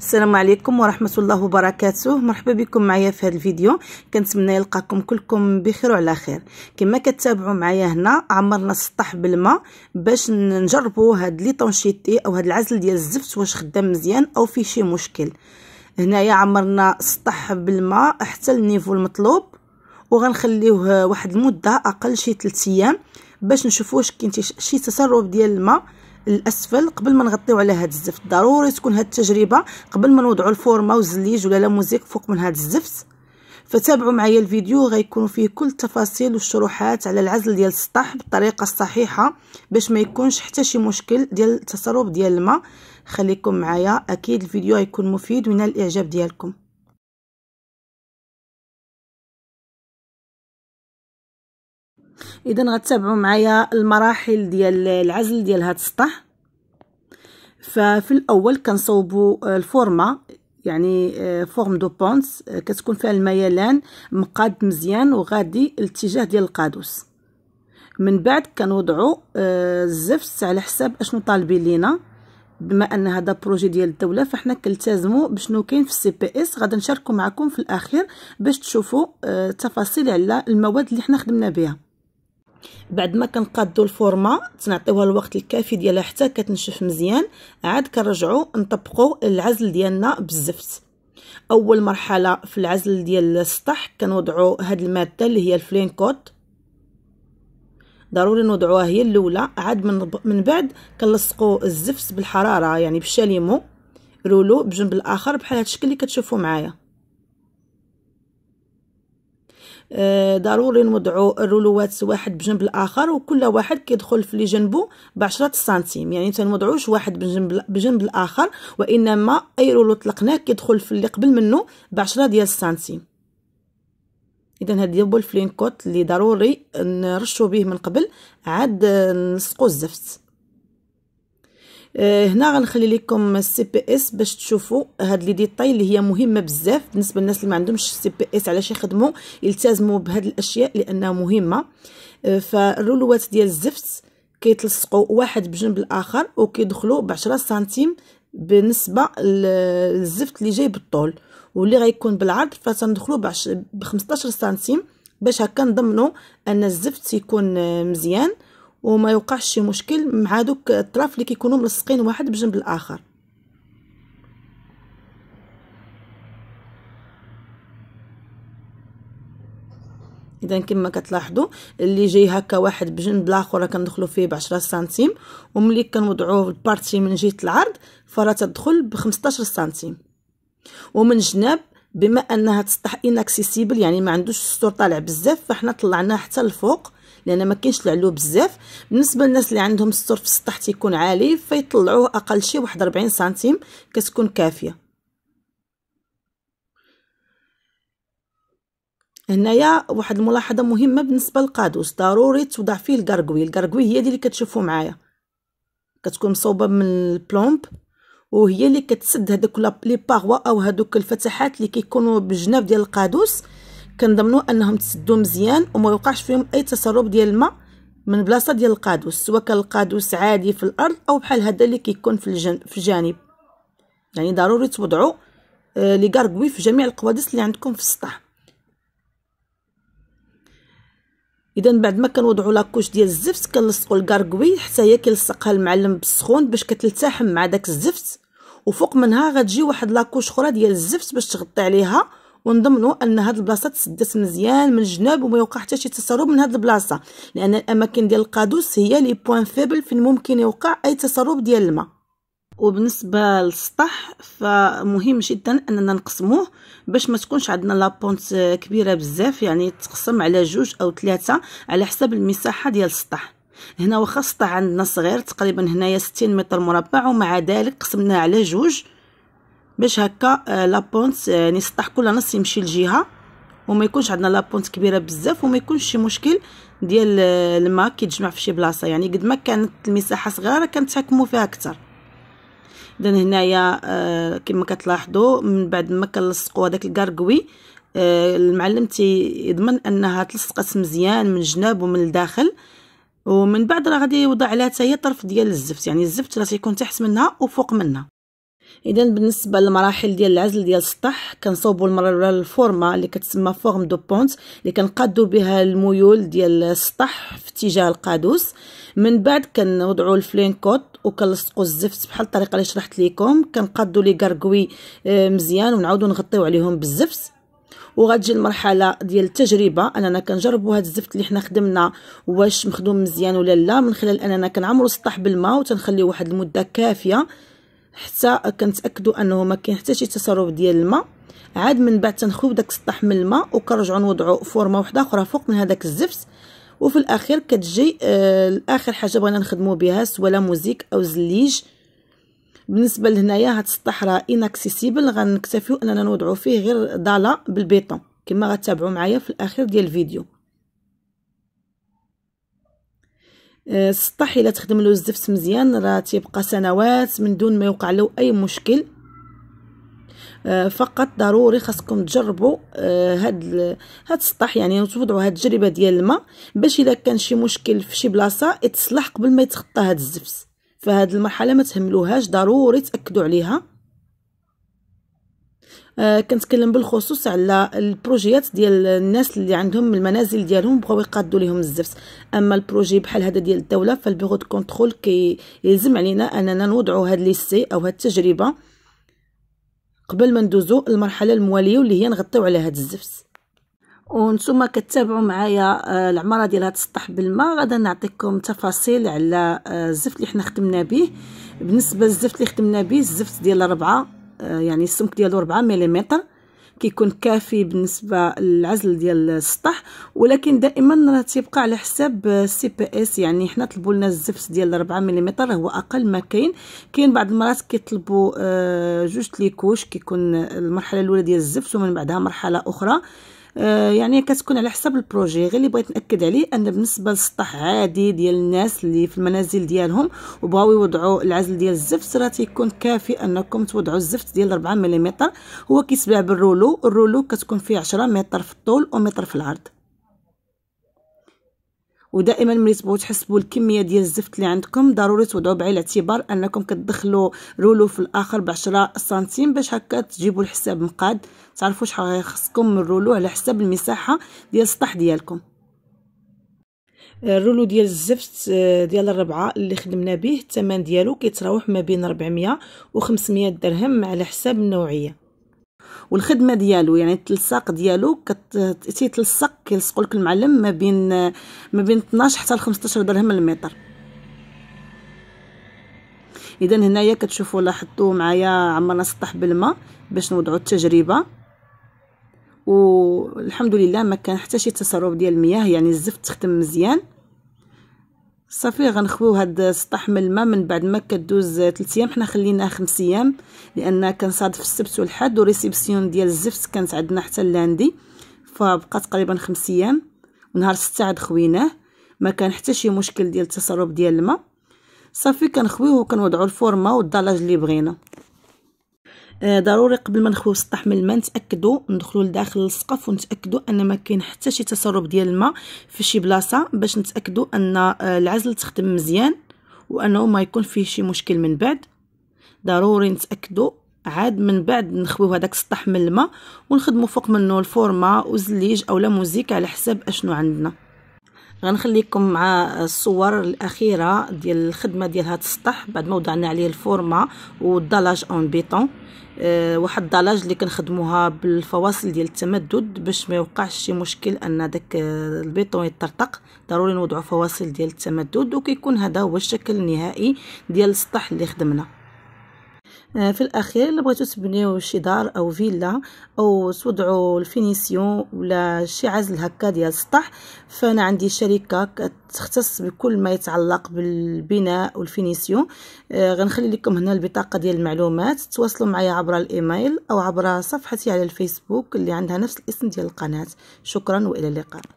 السلام عليكم ورحمه الله وبركاته مرحبا بكم معايا في هذا الفيديو كنتمنى يلقاكم كلكم بخير وعلى خير كما كتابعوا معايا هنا عمرنا السطح بالماء باش نجربوا هاد لي طونشيتي او هاد العزل ديال الزفت واش خدام مزيان او فيه شي مشكل هنايا عمرنا السطح بالماء حتى النيفو المطلوب وغنخليوه واحد المده اقل شي 3 ايام باش نشوفوا واش كاين شي تسرب ديال الماء الاسفل قبل ما نغطيو على هذا الزفت ضروري تكون هذه التجربه قبل ما نوضعوا الفورما والزليج ولا لا موزيك فوق من هذا الزفت فتابعوا معايا الفيديو غيكون فيه كل التفاصيل والشروحات على العزل ديال السطح بالطريقه الصحيحه باش ما يكونش حتى شي مشكل ديال التسرب ديال الماء خليكم معايا اكيد الفيديو غيكون مفيد وينال الاعجاب ديالكم اذا غتتابعوا معايا المراحل ديال العزل ديال هذا السطح ففي الاول كنصوبوا الفورما يعني فورم دو بونس كتكون فيها الميلان مقاد مزيان وغادي الاتجاه ديال القادوس من بعد كنوضعوا آه، الزفت على حساب اشنو طالبين لينا بما ان هذا بروجي ديال الدوله فاحنا كنلتزموا بشنو كاين في السي بي اس غادي نشاركو معكم في الاخير باش تشوفوا آه، تفاصيل على المواد اللي حنا خدمنا بها بعد ما كنقادو الفورما تنعطيوها الوقت الكافي ديالها حتى كتنشف مزيان عاد كنرجعو نطبقو العزل ديالنا بالزفت اول مرحله في العزل ديال السطح كنوضعو هاد الماده اللي هي الفلينكوت ضروري نوضعوها هي الاولى عاد من, من بعد كنلصقو الزفت بالحراره يعني بالشاليمو رولو بجنب الاخر بحال هاد الشكل اللي كتشوفوا معايا آه، ضروري نوضعوا الرولوات واحد بجنب الاخر وكل واحد كيدخل في اللي جنبه بعشرة سنتيم يعني تنوضعوش واحد بجنب بجنب الاخر وانما اي رولو طلقناه كيدخل في اللي قبل منه بعشرة ديال السنتيم اذا هاد هو الفلين كوت اللي ضروري نرشو به من قبل عاد نسقوا الزفت آه، هنا غنخلي لكم السي بي اس باش تشوفوا هاد لي ديطاي اللي هي مهمه بزاف بالنسبه للناس اللي ما عندهمش السي بي اس علاش يخدموا يلتزموا بهاد الاشياء لانها مهمه آه، فالرولوات ديال الزفت كيتلصقوا واحد بجنب الاخر وكيدخلوا ب 10 سنتيم بالنسبه للزفت اللي جاي بالطول واللي غيكون بالعرض فتندخلوا ب 15 سنتيم باش هكا نضمنوا ان الزفت يكون آه، مزيان وما يوقعش شي مشكل مع دوك الطراف اللي كيكونوا ملصقين واحد بجنب الاخر اذا كما كتلاحظوا اللي جاي هكا واحد بجنب الاخر راه كندخلوا فيه ب 10 سنتيم وملي كنوضعوه البارتي من جهه العرض فراه تدخل ب 15 سنتيم ومن جناب بما انها تسطح اناكسيسيبل يعني ما عندوش السطور طالع بزاف فاحنا طلعناه حتى الفوق لان ما كاينش العلو بزاف بالنسبه للناس اللي عندهم السور في السطح تيكون عالي فيطلعوه اقل شي واحد 40 سنتيم كتكون كافيه هنايا واحد الملاحظه مهمه بالنسبه للقادوس ضروري توضع فيه الكركوي الكركوي هي اللي كتشوفوا معايا كتكون مصوبه من البلومب وهي اللي كتسد هذوك لي باغوا او هذوك الفتحات اللي كيكونوا بالجناب ديال القادوس كنضمنوا انهم تسدوا مزيان وما يوقعش فيهم اي تسرب ديال الماء من بلاصه ديال القادوس سواء كان القادوس عادي في الارض او بحال هذا اللي كيكون في, الجن... في الجانب يعني ضروري توضعوا آه، لي كاركوي في جميع القوادس اللي عندكم في السطح اذا بعد ما كنوضعوا لاكوش ديال الزفت كنلصقوا الكاركوي حتى هي كيلصقها المعلم بالسخون باش كتلتحم مع داك الزفت وفوق منها غتجي واحد لاكوش اخرى ديال الزفت باش تغطي عليها ونضمنوا ان هاد البلاصه تسدس مزيان من الجناب وما يوقع حتى شي تسرب من هاد البلاصه لان الاماكن ديال القادوس هي لي بوين فيبل فين ممكن يوقع اي تسرب ديال الماء وبالنسبه للسطح فمهم جدا اننا نقسموه باش ما تكونش عندنا لابونت كبيره بزاف يعني تقسم على جوج او ثلاثه على حسب المساحه ديال السطح هنا وخاصه السطح عندنا صغير تقريبا هنايا 60 متر مربع ومع ذلك قسمناه على جوج باش هكا آه، لابونت يعني آه، نسطح كل نص يمشي لجهه وما يكونش عندنا لابونت كبيره بزاف وما يكونش شي مشكل ديال آه، الماء كيتجمع في شي بلاصه يعني قد ما كانت المساحه صغيره كنتحكموا فيها اكثر اذا هنايا كما كتلاحظوا من بعد ما كنلصقوا هذاك الكركوي المعلم تيضمن انها تلصقت مزيان من الجناب ومن الداخل ومن بعد راه غادي يوضع عليها حتى هي طرف ديال الزفت يعني الزفت راه تيكون تحت منها وفوق منها اذا بالنسبه للمراحل ديال العزل ديال السطح كنصوبوا الفورما اللي كتسمى فورم دو بونت اللي كنقادوا بها الميول ديال السطح في اتجاه القادوس من بعد كنوضعوا الفلينكوت وكنلصقوا الزفت بحال الطريقه اللي شرحت لكم كنقادوا لي كاركوي آه، مزيان ونعاودوا نغطيو عليهم بالزفت وغتجي المرحله ديال التجربه اننا كنجربوا هذا الزفت اللي حنا خدمنا واش مخدوم مزيان ولا لا من خلال اننا كنعمروا السطح بالماء وتنخليه واحد المده كافيه حتى كنتاكدوا انه ما كاين حتى شي تسرب ديال الماء عاد من بعد تنخويو داك السطح من الماء وكنرجعوا نوضعوا فورمه واحده اخرى فوق من هذاك الزفت وفي الاخير كتجي آه اخر حاجه بغينا نخدموا بها سوالا موزيك او زليج بالنسبه لهنايا هاد السطح راه اناكسيسيبل غنكتفيو اننا نوضعوا فيه غير ضاله بالبيطون كما غتابعوا معايا في الاخير ديال الفيديو السطح آه، الا تخدم له الزفت مزيان راه تيبقى سنوات من دون ما يوقع له اي مشكل آه، فقط ضروري خاصكم تجربوا آه، هاد هاد السطح يعني توضعوا هاد التجربه ديال الماء باش الا كان شي مشكل في شي بلاصه يتصلح قبل ما يتخطى هاد الزفت فهاد المرحله ما تهملوهاش ضروري تاكدوا عليها آه، كنتكلم بالخصوص على البروجيات ديال الناس اللي عندهم المنازل ديالهم بغاو يقادوا ليهم الزفت اما البروجي بحال هذا ديال الدوله فالبيرو دو كونترول كيلزم علينا اننا نوضعوا هاد لي سي او هاد التجربه قبل ما ندوزو المرحله المواليه واللي هي نغطيو على هاد الزفت وانتم كتابعوا معايا آه، العماره ديال هاد السطح بالماء غادا نعطيكم تفاصيل على آه، الزفت اللي حنا خدمنا به بالنسبه للزفت اللي خدمنا به الزفت ديال الربعه آه، يعني السمك ديالو 4 ملم كيكون كافي بالنسبه للعزل ديال السطح ولكن دائما راه تيبقى على حساب السي بي اس يعني حنا طلبوا لنا الزفت ديال 4 ملم هو اقل ما كاين كاين بعض المرات كيطلبوا آه، جوج ليكوش كيكون المرحله الاولى ديال الزفت ومن بعدها مرحله اخرى آه يعني كتكون على حسب البروجي غير اللي بغيت ناكد عليه ان بالنسبه للسطح عادي ديال الناس اللي في المنازل ديالهم وبغاو يوضعوا العزل ديال الزفت راه تيكون كافي انكم توضعوا الزفت ديال 4 ملم هو كيتباع بالرولو الرولو كتكون فيه 10 متر في الطول ومتر في العرض ودائما ملي تبغوا تحسبوا الكميه ديال الزفت اللي عندكم ضروري توضعوا بعين الاعتبار انكم كتدخلوا رولو في الاخر ب 10 سنتيم باش هكا تجيبوا الحساب مقاد تعرفوا شحال خصكم من رولو على حساب المساحه ديال السطح ديالكم الرولو ديال الزفت آه، ديال الربعه اللي خدمنا به الثمن ديالو كيتراوح ما بين 400 و 500 درهم على حساب النوعيه والخدمه ديالو يعني التلصاق ديالو كتيتلصق كيلصقوا لك المعلم ما بين ما بين 12 حتى ل 15 درهم المتر اذا هنايا كتشوفوا لاحظتوا معايا عمرنا سطح بالماء باش نوضعوا التجربه والحمد لله ما كان حتى شي تسرب ديال المياه يعني الزفت تخدم مزيان صافي غنخويو هاد السطح من الماء من بعد ما كدوز 3 ايام حنا خليناه 5 ايام لان كان صادف السبت والحد وريسيبسيون ديال الزفت كانت عندنا حتى اللاندي فبقى تقريبا 5 ايام ونهار 6 عاد خويناه ما كان حتى شي مشكل ديال التسرب ديال الماء صافي كنخويوه وكنوضعو الفورما والدلاج اللي بغينا آه، ضروري قبل ما نخويو السطح من الماء نتاكدوا ندخلوا لداخل السقف ونتاكدوا ان ما كاين حتى شي تسرب ديال الماء في شي بلاصه باش نتاكدوا ان العزل تخدم مزيان وانه ما يكون فيه شي مشكل من بعد ضروري نتاكدوا عاد من بعد نخويو هذاك السطح من الماء ونخدموا فوق منه الفورما وزليج اولا موزيك على حساب اشنو عندنا غنخليكم مع الصور الاخيره ديال الخدمه ديال هذا السطح بعد ما وضعنا عليه الفورما والدلاج اون بيطون أه واحد الدلاج اللي كنخدموها بالفواصل ديال التمدد باش ما يوقعش شي مشكل ان داك آه، البيطون يطرطق ضروري نوضعوا فواصل ديال التمدد وكيكون هذا هو الشكل النهائي ديال السطح اللي خدمنا آه، في الاخير الا بغيتو تبنيو شي دار او فيلا او توضعوا الفينيسيون ولا شي عزل هكا ديال السطح فانا عندي شركه كتختص بكل ما يتعلق بالبناء والفينيسيون آه غنخلي لكم هنا البطاقه ديال المعلومات تواصلوا معايا عبر الايميل او عبر صفحتي على الفيسبوك اللي عندها نفس الاسم ديال القناه شكرا والى اللقاء